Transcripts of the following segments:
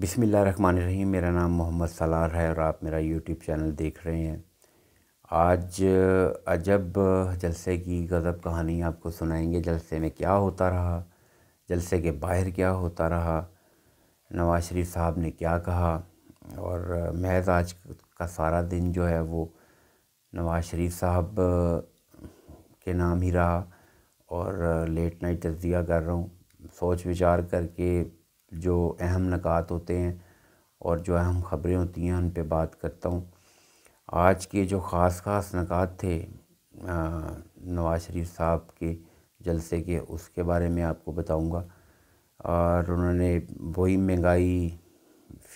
रहीम मेरा नाम मोहम्मद सलार है और आप मेरा यूट्यूब चैनल देख रहे हैं आज अजब जलसे की गज़ब कहानी आपको सुनाएंगे जलसे में क्या होता रहा जलसे के बाहर क्या होता रहा नवाज शरीफ साहब ने क्या कहा और महज आज का सारा दिन जो है वो नवाज शरीफ साहब के नाम ही रहा और लेट नाइट तजिया कर रहा हूँ सोच विचार करके जो अहम नकात होते हैं और जो अहम ख़बरें होती हैं उन पर बात करता हूँ आज के जो ख़ास ख़ास नकात थे नवाज़ शरीफ साहब के जलसे के उसके बारे में आपको बताऊँगा और उन्होंने वही महंगाई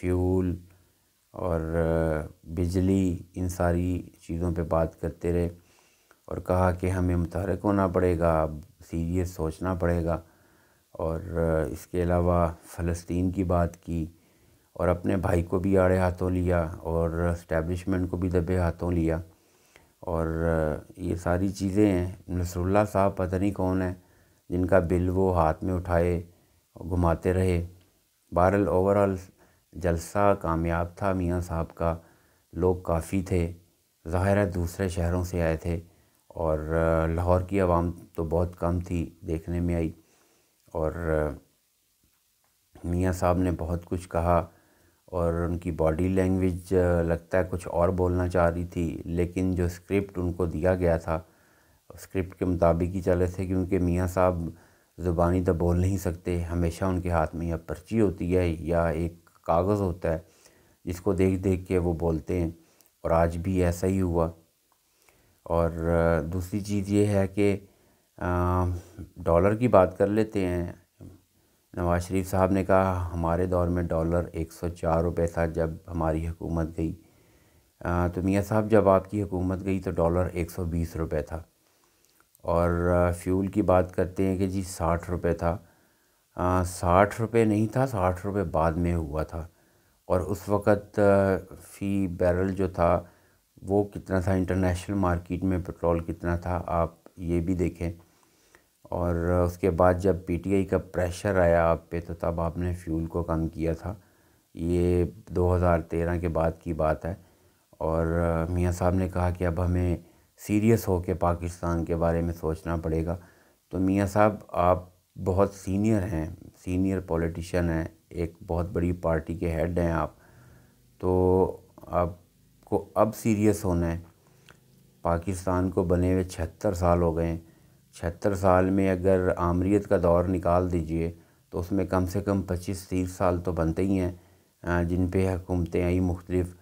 फ्यूल और बिजली इन सारी चीज़ों पे बात करते रहे और कहा कि हमें मुतहरक होना पड़ेगा सीरियस सोचना पड़ेगा और इसके अलावा फ़लस्तीन की बात की और अपने भाई को भी आड़े हाथों लिया और इस्टेबलिशमेंट को भी दबे हाथों लिया और ये सारी चीज़ें हैं नसरुल्ला साहब पता नहीं कौन है जिनका बिल वो हाथ में उठाए घुमाते रहे बहरल ओवरऑल जलसा कामयाब था मियाँ साहब का लोग काफ़ी थे ज़ाहिर है दूसरे शहरों से आए थे और लाहौर की आवाम तो बहुत कम थी देखने में आई और मियाँ साहब ने बहुत कुछ कहा और उनकी बॉडी लैंग्वेज लगता है कुछ और बोलना चाह रही थी लेकिन जो स्क्रिप्ट उनको दिया गया था स्क्रिप्ट के मुताबिक ही चले थे क्योंकि मियाँ साहब ज़ुबानी तो बोल नहीं सकते हमेशा उनके हाथ में या पर्ची होती है या एक कागज़ होता है जिसको देख देख के वो बोलते हैं और आज भी ऐसा ही हुआ और दूसरी चीज़ ये है कि डॉलर की बात कर लेते हैं नवाज़ शरीफ साहब ने कहा हमारे दौर में डॉलर एक सौ चार रुपये था जब हमारी हुकूमत गई तो मियाँ साहब जब आपकी हुकूमत गई तो डॉलर एक सौ बीस रुपये था और फ्यूल की बात करते हैं कि जी साठ रुपये था साठ रुपये नहीं था साठ रुपये बाद में हुआ था और उस वक़्त फ़ी बैरल जो था वो कितना था इंटरनेशनल मार्केट में पेट्रोल कितना था आप ये भी देखें और उसके बाद जब पीटीआई का प्रेशर आया आप पे तो तब आपने फ्यूल को कम किया था ये 2013 के बाद की बात है और मियाँ साहब ने कहा कि अब हमें सीरियस हो के पाकिस्तान के बारे में सोचना पड़ेगा तो मियाँ साहब आप बहुत सीनियर हैं सीनियर पॉलिटिशियन हैं एक बहुत बड़ी पार्टी के हेड हैं आप तो आपको अब सीरियस होना है पाकिस्तान को बने हुए छहत्तर साल हो गए हैं छहत्तर साल में अगर आमरीत का दौर निकाल दीजिए तो उसमें कम से कम पच्चीस तीस साल तो बनते ही हैं जिन पे हुकूमतें आई मुख्तलिफ़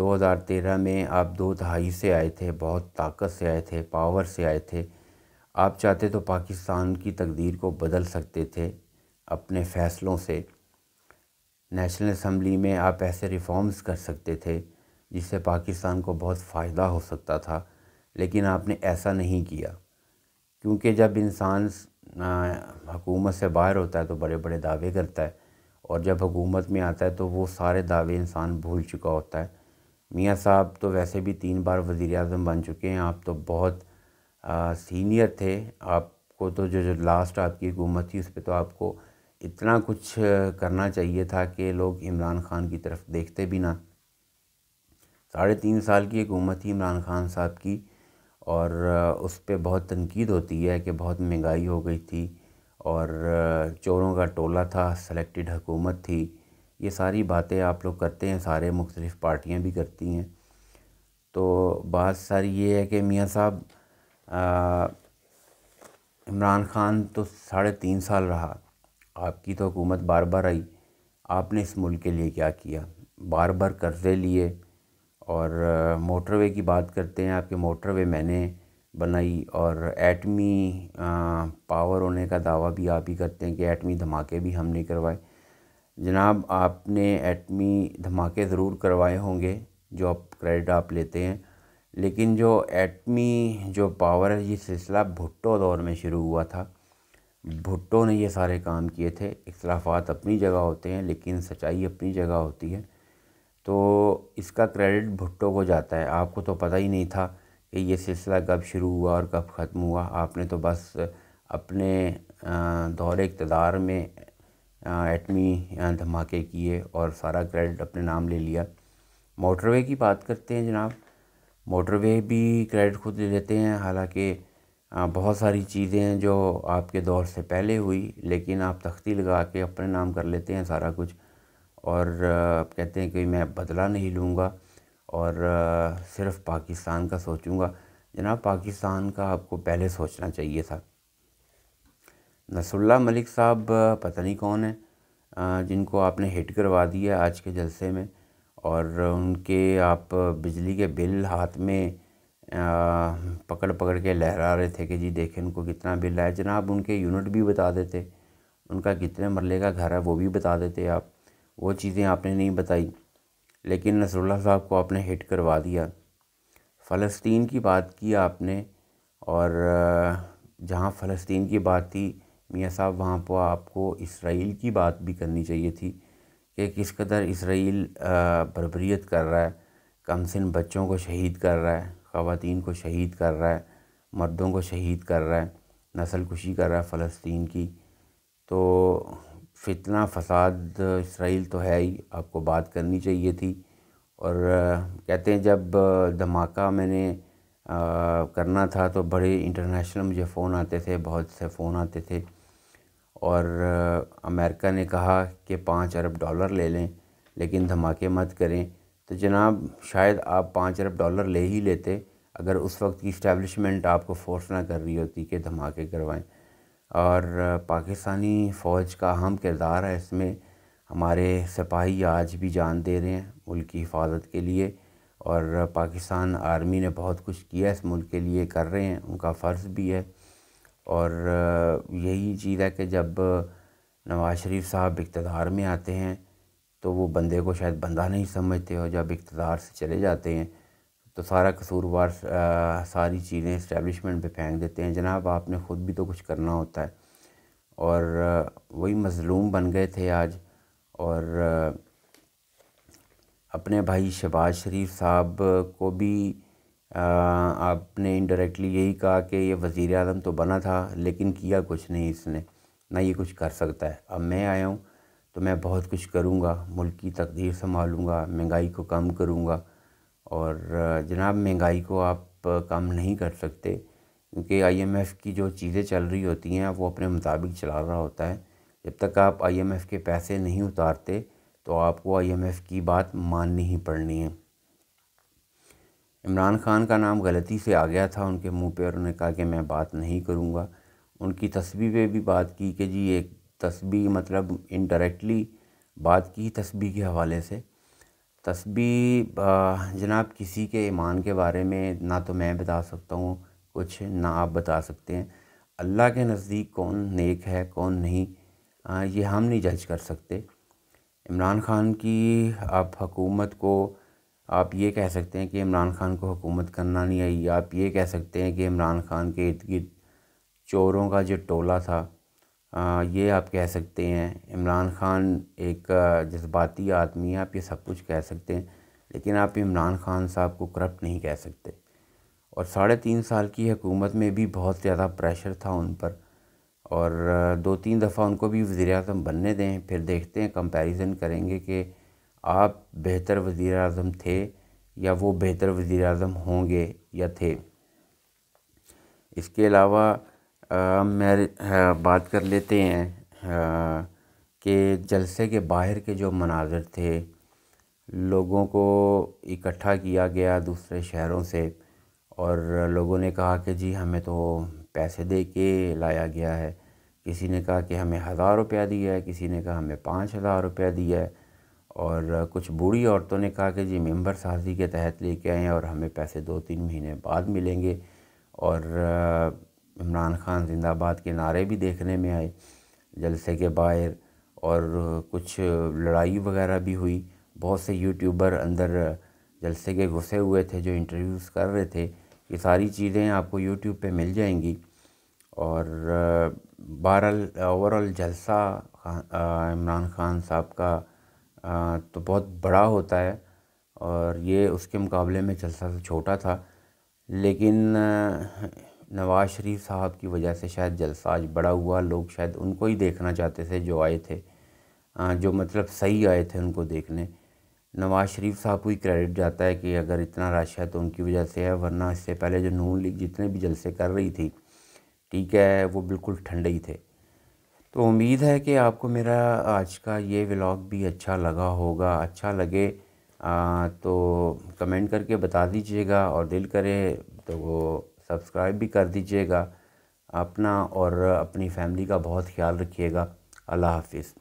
2013 में आप दो तहाई से आए थे बहुत ताकत से आए थे पावर से आए थे आप चाहते तो पाकिस्तान की तकदीर को बदल सकते थे अपने फ़ैसलों से नेशनल असम्बली में आप ऐसे रिफॉर्म्स कर सकते थे जिससे पाकिस्तान को बहुत फ़ायदा हो सकता था लेकिन आपने ऐसा नहीं किया क्योंकि जब इंसान हुकूमत से बाहर होता है तो बड़े बड़े दावे करता है और जब हुकूमत में आता है तो वो सारे दावे इंसान भूल चुका होता है मियाँ साहब तो वैसे भी तीन बार वज़ी अजम बन चुके हैं आप तो बहुत आ, सीनियर थे आपको तो जो जो लास्ट आपकी हुकूमत थी उस पर तो आपको इतना कुछ करना चाहिए था कि लोग इमरान ख़ान की तरफ देखते भी ना साढ़े तीन साल की हुकूमत थी इमरान ख़ान साहब की और उस पर बहुत तनकीद होती है कि बहुत महंगाई हो गई थी और चोरों का टोला था सेलेक्टेड हुकूमत थी ये सारी बातें आप लोग करते हैं सारे मुख्तलिफ़ पार्टियाँ भी करती हैं तो बात सारी ये है कि मियाँ साहब इमरान ख़ान तो साढ़े तीन साल रहा आपकी तो हुकूमत बार बार आई आपने इस मुल्क के लिए क्या किया बार बार कर्ज़े लिए और मोटरवे की बात करते हैं आपके मोटरवे मैंने बनाई और एटमी पावर होने का दावा भी आप ही करते हैं कि एटमी धमाके भी हमने करवाए जनाब आपने एटमी धमाके ज़रूर करवाए होंगे जो आप क्रेडिट आप लेते हैं लेकिन जो एटमी जो पावर है ये सिलसिला भुट्टो दौर में शुरू हुआ था भुट्टो ने ये सारे काम किए थे इख्लाफात अपनी जगह होते हैं लेकिन सच्चाई अपनी जगह होती है तो इसका क्रेडिट भुट्टो को जाता है आपको तो पता ही नहीं था कि ये सिलसिला कब शुरू हुआ और कब ख़त्म हुआ आपने तो बस अपने दौर इकतदार में एटमी धमाके किए और सारा क्रेडिट अपने नाम ले लिया मोटरवे की बात करते हैं जनाब मोटरवे भी क्रेडिट खुद ले लेते हैं हालांकि बहुत सारी चीज़ें हैं जो आपके दौर से पहले हुई लेकिन आप तख्ती लगा के अपने नाम कर लेते हैं सारा कुछ और कहते हैं कि मैं बदला नहीं लूँगा और सिर्फ़ पाकिस्तान का सोचूंगा जनाब पाकिस्तान का आपको पहले सोचना चाहिए था नसरुल्ला मलिक साहब पता नहीं कौन है जिनको आपने हिट करवा दिया आज के जलसे में और उनके आप बिजली के बिल हाथ में पकड़ पकड़ के लहरा रहे थे कि जी देखें उनको कितना बिल आया जनाब उनके यूनिट भी बता देते उनका कितने मरले का घर है वो भी बता देते आप वो चीज़ें आपने नहीं बताई लेकिन नसरुल्ला साहब को आपने हिट करवा दिया फ़लस्तीन की बात की आपने और जहाँ फ़लस्तीन की बात थी मियाँ साहब वहाँ पर आपको इसराइल की बात भी करनी चाहिए थी कि किस कदर इसराइल बरबरीत कर रहा है कम सिन बच्चों को शहीद कर रहा है ख़वान को शहीद कर रहा है मर्दों को शहीद कर रहा है नसल कुशी कर रहा है फ़लस्तीन की तो फितना फसाद इसराइल तो है ही आपको बात करनी चाहिए थी और कहते हैं जब धमाका मैंने करना था तो बड़े इंटरनेशनल मुझे फ़ोन आते थे बहुत से फ़ोन आते थे और अमेरिका ने कहा कि पाँच अरब डॉलर ले लें लेकिन धमाके मत करें तो जनाब शायद आप पाँच अरब डॉलर ले ही लेते अगर उस वक्त की इस्टेबलिशमेंट आपको फोर्स ना कर रही होती कि धमाके करवाएं और पाकिस्तानी फ़ौज का अहम किरदार है इसमें हमारे सिपाही आज भी जान दे रहे हैं मुल्क की हिफाज़त के लिए और पाकिस्तान आर्मी ने बहुत कुछ किया इस मुल्क के लिए कर रहे हैं उनका फ़र्ज़ भी है और यही चीज़ है कि जब नवाज़ शरीफ साहब इकतदार में आते हैं तो वो बंदे को शायद बंदा नहीं समझते और जब इकतदार से चले जाते हैं तो सारा कसूरवार सारी चीज़ें इस्टेबलिशमेंट पे फेंक देते हैं जनाब आपने ख़ुद भी तो कुछ करना होता है और वही मज़लूम बन गए थे आज और अपने भाई शहबाज शरीफ साहब को भी आपने इनडायरेक्टली यही कहा कि ये वज़ी अजम तो बना था लेकिन किया कुछ नहीं इसने ना ये कुछ कर सकता है अब मैं आया हूँ तो मैं बहुत कुछ करूँगा मुल्क की तकदीर संभालूँगा महंगाई को कम करूँगा और जनाब महंगाई को आप कम नहीं कर सकते क्योंकि आईएमएफ की जो चीज़ें चल रही होती हैं वो अपने मुताबिक चला रहा होता है जब तक आप आईएमएफ के पैसे नहीं उतारते तो आपको आईएमएफ की बात माननी ही पड़नी है इमरान खान का नाम गलती से आ गया था उनके मुंह पे और उन्होंने कहा कि मैं बात नहीं करूँगा उनकी तस्वीर पर भी बात की कि जी एक तस्वीर मतलब इनडायरेक्टली बात की तस्वीर के हवाले से तस्बी जनाब किसी के ईमान के बारे में ना तो मैं बता सकता हूँ कुछ ना आप बता सकते हैं अल्लाह के नज़दीक कौन नेक है कौन नहीं आ, ये हम नहीं जज कर सकते इमरान ख़ान की आप हकूमत को आप ये कह सकते हैं कि इमरान ख़ान को हुकूमत करना नहीं आई आप ये कह सकते हैं कि इमरान ख़ान के इर्द गिर्द चोरों का जो टोला था ये आप कह सकते हैं इमरान ख़ान एक जज्बाती आदमी है आप ये सब कुछ कह सकते हैं लेकिन आप इमरान ख़ान साहब को करप्ट नहीं कह सकते और साढ़े तीन साल की हुकूमत में भी बहुत ज़्यादा प्रेशर था उन पर और दो तीन दफ़ा उनको भी वज़ी अजम बनने दें फिर देखते हैं कंपैरिजन करेंगे कि आप बेहतर वज़ी अजम थे या वो बेहतर वज़ी अजम होंगे या थे इसके अलावा मैं बात कर लेते हैं कि जलसे के बाहर के जो मनाज़र थे लोगों को इकट्ठा किया गया दूसरे शहरों से और लोगों ने कहा कि जी हमें तो पैसे दे के लाया गया है किसी ने कहा कि हमें हज़ार रुपया दिया है किसी ने कहा हमें पाँच हज़ार रुपया दिया है और कुछ बूढ़ी औरतों ने कहा कि जी मेंबर साजी के तहत लेके आए हैं और हमें पैसे दो तीन महीने बाद मिलेंगे और इमरान खान जिंदाबाद के नारे भी देखने में आए जलसे के बाहर और कुछ लड़ाई वगैरह भी हुई बहुत से यूट्यूबर अंदर जलसे के घुसे हुए थे जो इंटरव्यूज़ कर रहे थे ये सारी चीज़ें आपको यूट्यूब पे मिल जाएंगी और बहरल ओवरऑल जलसा इमरान खान साहब का तो बहुत बड़ा होता है और ये उसके मुकाबले में जलसा से छोटा था लेकिन नवाज़ शरीफ साहब की वजह से शायद जलसा आज बड़ा हुआ लोग शायद उनको ही देखना चाहते थे जो आए थे जो मतलब सही आए थे उनको देखने नवाज़ शरीफ साहब को ही क्रेडिट जाता है कि अगर इतना रश है तो उनकी वजह से है वरना इससे पहले जो नून लीग जितने भी जलसे कर रही थी ठीक है वो बिल्कुल ठंडे ही थे तो उम्मीद है कि आपको मेरा आज का ये व्लॉग भी अच्छा लगा होगा अच्छा लगे आ, तो कमेंट करके बता दीजिएगा और दिल करे तो वो सब्सक्राइब भी कर दीजिएगा अपना और अपनी फैमिली का बहुत ख्याल रखिएगा अल्लाह हाफिज़